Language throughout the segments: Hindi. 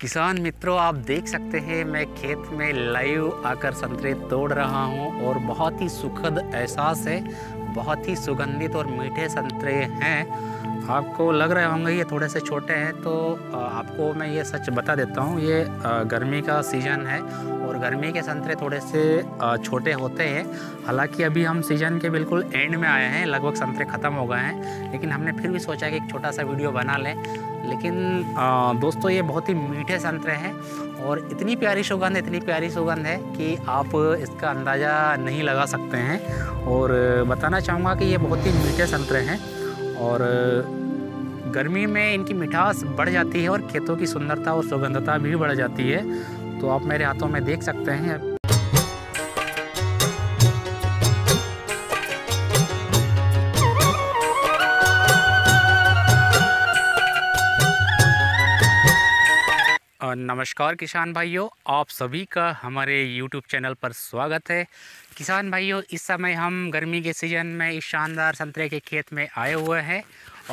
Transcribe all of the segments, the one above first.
किसान मित्रों आप देख सकते हैं मैं खेत में लाइव आकर संतरे तोड़ रहा हूं और बहुत ही सुखद एहसास है बहुत ही सुगंधित और मीठे संतरे हैं आपको लग रहे होंगे ये थोड़े से छोटे हैं तो आपको मैं ये सच बता देता हूँ ये गर्मी का सीज़न है और गर्मी के संतरे थोड़े से छोटे होते हैं हालांकि अभी हम सीज़न के बिल्कुल एंड में आए हैं लगभग संतरे ख़त्म हो गए हैं लेकिन हमने फिर भी सोचा कि एक छोटा सा वीडियो बना लें लेकिन आ, दोस्तों ये बहुत ही मीठे संतरे हैं और इतनी प्यारी सुगंध इतनी प्यारी सुगंध है कि आप इसका अंदाज़ा नहीं लगा सकते हैं और बताना चाहूँगा कि ये बहुत ही मीठे संतरे हैं और गर्मी में इनकी मिठास बढ़ जाती है और खेतों की सुंदरता और सुगंधता भी बढ़ जाती है तो आप मेरे हाथों में देख सकते हैं नमस्कार किसान भाइयों आप सभी का हमारे यूट्यूब चैनल पर स्वागत है किसान भाइयों इस समय हम गर्मी के सीज़न में इस शानदार संतरे के खेत में आए हुए हैं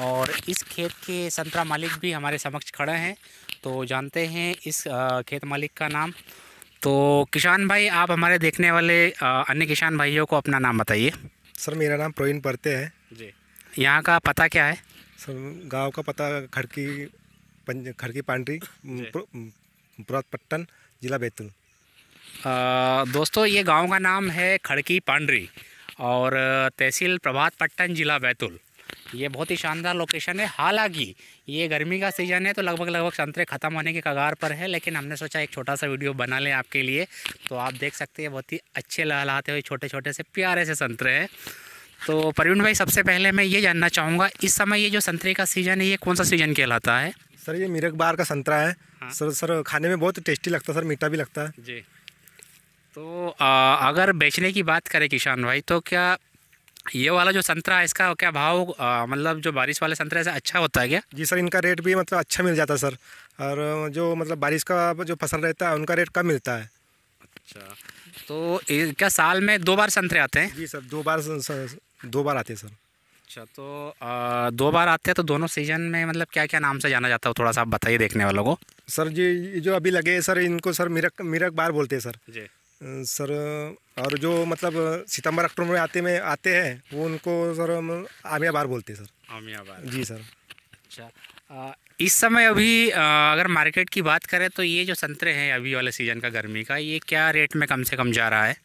और इस खेत के संतरा मालिक भी हमारे समक्ष खड़े हैं तो जानते हैं इस खेत मालिक का नाम तो किसान भाई आप हमारे देखने वाले अन्य किसान भाइयों को अपना नाम बताइए सर मेरा नाम प्रवीण परते है जी यहाँ का पता क्या है सर गाँव का पता खड़की खड़की पांडरी पुरातपट्टन जिला बैतूल दोस्तों ये गांव का नाम है खड़की पांडरी और तहसील प्रभात पट्टन जिला बैतूल ये बहुत ही शानदार लोकेशन है हालांकि ये गर्मी का सीज़न है तो लगभग लगभग संतरे ख़त्म होने के कगार पर है लेकिन हमने सोचा एक छोटा सा वीडियो बना लें आपके लिए तो आप देख सकते हैं बहुत ही अच्छे लहलाते हुए छोटे छोटे से प्यारे से संतरे हैं तो प्रवीण भाई सबसे पहले मैं ये जानना चाहूँगा इस समय ये जो संतरे का सीज़न है ये कौन सा सीज़न कहलाता है सर ये मिरक बार का संतरा है हाँ? सर सर खाने में बहुत टेस्टी लगता है सर मीठा भी लगता है जी तो आ, अगर बेचने की बात करें किसान भाई तो क्या ये वाला जो संतरा है इसका क्या भाव मतलब जो बारिश वाले संतरा से अच्छा होता है क्या जी सर इनका रेट भी मतलब अच्छा मिल जाता है सर और जो मतलब बारिश का जो फसल रहता है उनका रेट कम मिलता है अच्छा तो क्या साल में दो बार संतरे आते हैं जी सर दो बार दो बार आते हैं सर अच्छा तो आ, दो बार आते हैं तो दोनों सीजन में मतलब क्या क्या नाम से जाना जाता है थोड़ा सा आप बताइए देखने वालों को सर जी जो अभी लगे सर इनको सर मिरक मिरक बार बोलते हैं सर जी सर और जो मतलब सितंबर अक्टूबर में आते में आते हैं वो उनको सर आमिया बार बोलते हैं सर आमिया बार जी सर अच्छा आ, इस समय अभी आ, अगर मार्केट की बात करें तो ये जो संतरे हैं अभी वाले सीज़न का गर्मी का ये क्या रेट में कम से कम जा रहा है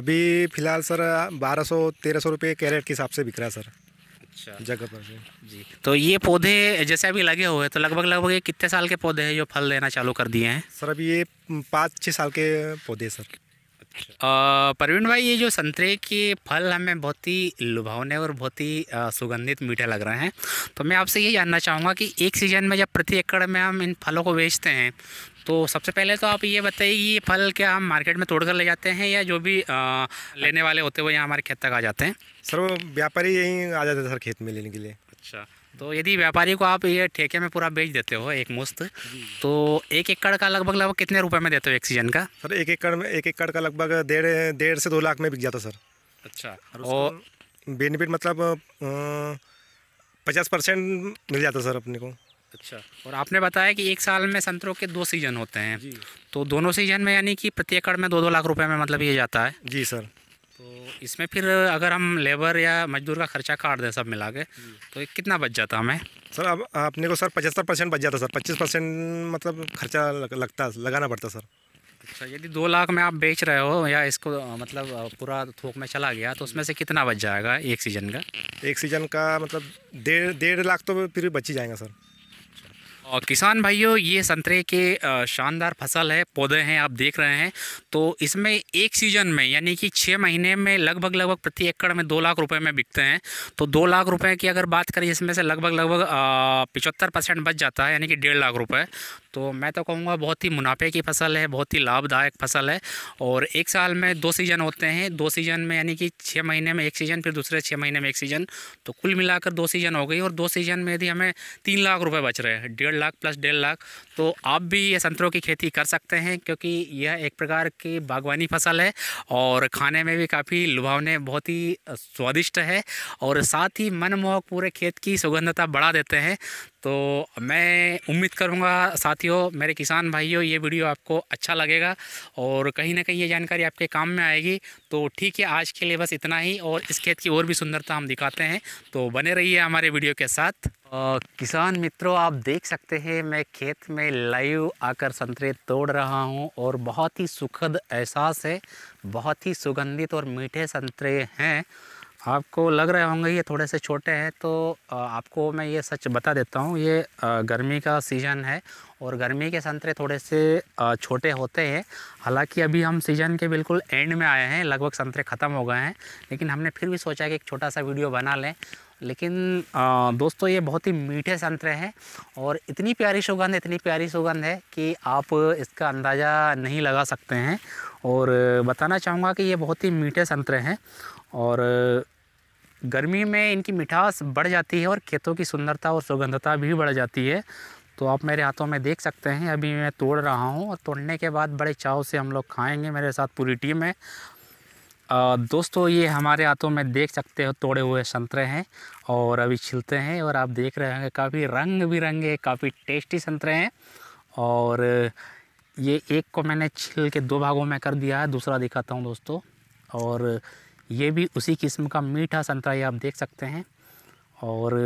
अभी फ़िलहाल सर बारह सौ तेरह सौ रुपये कैरेट के हिसाब से बिक रहा है सर अच्छा जगह पर जी तो ये पौधे जैसे अभी लगे हुए तो लगभग लगभग ये कितने साल के पौधे हैं जो फल देना चालू कर दिए हैं सर अभी ये पाँच छः साल के पौधे सर अच्छा परवीन भाई ये जो संतरे के फल हमें बहुत ही लुभावने और बहुत ही सुगंधित मीठे लग रहे हैं तो मैं आपसे ये जानना चाहूँगा कि एक सीजन में जब प्रति एकड़ में हम इन फलों को बेचते हैं तो सबसे पहले तो आप ये बताइए कि ये फल क्या हम मार्केट में तोड़ कर ले जाते हैं या जो भी आ, लेने वाले होते हैं वो यहाँ हमारे खेत तक आ जाते हैं सर वो व्यापारी यहीं आ जाते हैं सर खेत में लेने के लिए अच्छा तो यदि व्यापारी को आप ये ठेके में पूरा बेच देते हो एक मुश्त तो एक एकड़ का लगभग लगभग कितने रुपए में देते हो एक सीजन का सर एक एकड़ में एक एकड़ का लगभग डेढ़ डेढ़ से दो लाख में बिक जाता सर अच्छा और बेनिफिट मतलब पचास परसेंट मिल जाता सर अपने को अच्छा और आपने बताया कि एक साल में संतरों के दो सीजन होते हैं तो दोनों सीजन में यानी कि प्रति एकड़ में दो दो लाख रुपए में मतलब ये जाता है जी सर तो इसमें फिर अगर हम लेबर या मजदूर का खर्चा काट दें सब मिला के तो कितना बच जाता हमें सर अब आपने को सर पचहत्तर परसेंट बच जाता सर पच्चीस परसेंट मतलब खर्चा लगता लगाना पड़ता सर अच्छा यदि दो लाख में आप बेच रहे हो या इसको मतलब पूरा थोक में चला गया तो उसमें से कितना बच जाएगा एक सीज़न का एक सीज़न का मतलब डेढ़ डेढ़ लाख तो फिर भी बच ही जाएगा सर और किसान भाइयों ये संतरे के शानदार फसल है पौधे हैं आप देख रहे हैं तो इसमें एक सीज़न में यानी कि छः महीने में लगभग लगभग प्रति एकड़ में दो लाख रुपए में बिकते हैं तो दो लाख रुपए की अगर बात करें इसमें से लगभग लगभग पिचहत्तर परसेंट बच जाता है यानी कि डेढ़ लाख रुपए तो मैं तो कहूँगा बहुत ही मुनाफे की फसल है बहुत ही लाभदायक फसल है और एक साल में दो सीज़न होते हैं दो सीज़न में यानी कि छः महीने में एक सीज़न फिर दूसरे छः महीने में एक सीज़न तो कुल मिलाकर दो सीज़न हो गई और दो सीज़न में यदि हमें तीन लाख रुपये बच रहे हैं डेढ़ लाख प्लस डेढ़ लाख तो आप भी ये संतरों की खेती कर सकते हैं क्योंकि यह एक प्रकार की बागवानी फसल है और खाने में भी काफ़ी लुभावने बहुत ही स्वादिष्ट है और साथ ही मनमोहक पूरे खेत की सुगंधता बढ़ा देते हैं तो मैं उम्मीद करूँगा साथियों मेरे किसान भाइयों ये वीडियो आपको अच्छा लगेगा और कहीं ना कहीं ये जानकारी आपके काम में आएगी तो ठीक है आज के लिए बस इतना ही और इस खेत की और भी सुंदरता हम दिखाते हैं तो बने रहिए हमारे वीडियो के साथ आ, किसान मित्रों आप देख सकते हैं मैं खेत में लाइव आकर संतरे तोड़ रहा हूँ और बहुत ही सुखद एहसास है बहुत ही सुगंधित और मीठे संतरे हैं आपको लग रहे होंगे ये थोड़े से छोटे हैं तो आपको मैं ये सच बता देता हूँ ये गर्मी का सीज़न है और गर्मी के संतरे थोड़े से छोटे होते हैं हालांकि अभी हम सीज़न के बिल्कुल एंड में आए हैं लगभग संतरे ख़त्म हो गए हैं लेकिन हमने फिर भी सोचा कि एक छोटा सा वीडियो बना लें लेकिन दोस्तों ये बहुत ही मीठे संतरे हैं और इतनी प्यारी सुगंध इतनी प्यारी सुगंध है कि आप इसका अंदाज़ा नहीं लगा सकते हैं और बताना चाहूँगा कि ये बहुत ही मीठे संतरे हैं और गर्मी में इनकी मिठास बढ़ जाती है और खेतों की सुंदरता और सुगंधता भी बढ़ जाती है तो आप मेरे हाथों में देख सकते हैं अभी मैं तोड़ रहा हूँ और तोड़ने के बाद बड़े चाव से हम लोग खाएँगे मेरे साथ पूरी टीम है दोस्तों ये हमारे हाथों में देख सकते हो तोड़े हुए संतरे हैं और अभी छिलते हैं और आप देख रहे होंगे काफ़ी रंग बिरंगे काफ़ी टेस्टी संतरे हैं और ये एक को मैंने छिल के दो भागों में कर दिया है दूसरा दिखाता हूँ दोस्तों और ये भी उसी किस्म का मीठा संतरा ये आप देख सकते हैं और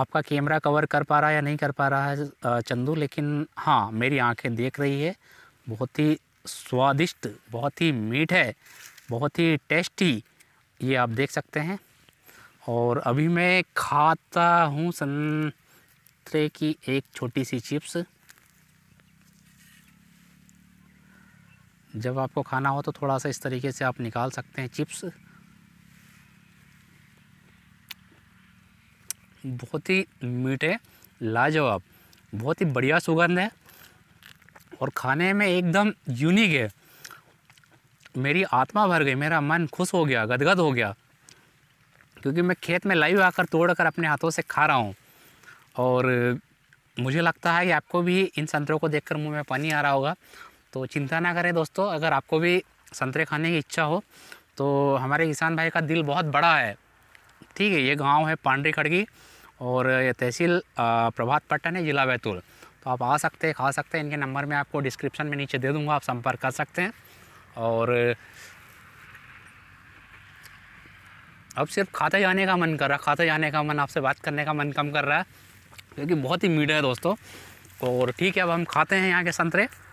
आपका कैमरा कवर कर पा रहा है या नहीं कर पा रहा है चंदू लेकिन हाँ मेरी आंखें देख रही है बहुत ही स्वादिष्ट बहुत ही मीठ है बहुत ही टेस्टी ये आप देख सकते हैं और अभी मैं खाता हूँ संतरे की एक छोटी सी चिप्स जब आपको खाना हो तो थोड़ा सा इस तरीके से आप निकाल सकते हैं चिप्स बहुत ही मीठे लाजवाब बहुत ही बढ़िया सुगंध है और खाने में एकदम यूनिक है मेरी आत्मा भर गई मेरा मन खुश हो गया गदगद हो गया क्योंकि मैं खेत में लाइव आकर तोड़कर अपने हाथों से खा रहा हूँ और मुझे लगता है कि आपको भी इन संतरों को देखकर मुंह में पानी आ रहा होगा तो चिंता ना करें दोस्तों अगर आपको भी संतरे खाने की इच्छा हो तो हमारे किसान भाई का दिल बहुत बड़ा है ठीक है ये गांव है पांडरी खड़गी और ये तहसील प्रभात पट्टन है ज़िला बैतूल तो आप आ सकते हैं खा सकते हैं इनके नंबर में आपको डिस्क्रिप्शन में नीचे दे दूँगा आप संपर्क कर सकते हैं और अब सिर्फ खाते जाने का मन कर रहा है खाते जाने का मन आपसे बात करने का मन कम कर रहा है क्योंकि बहुत ही मीठा है दोस्तों और ठीक है अब हम खाते हैं यहाँ के संतरे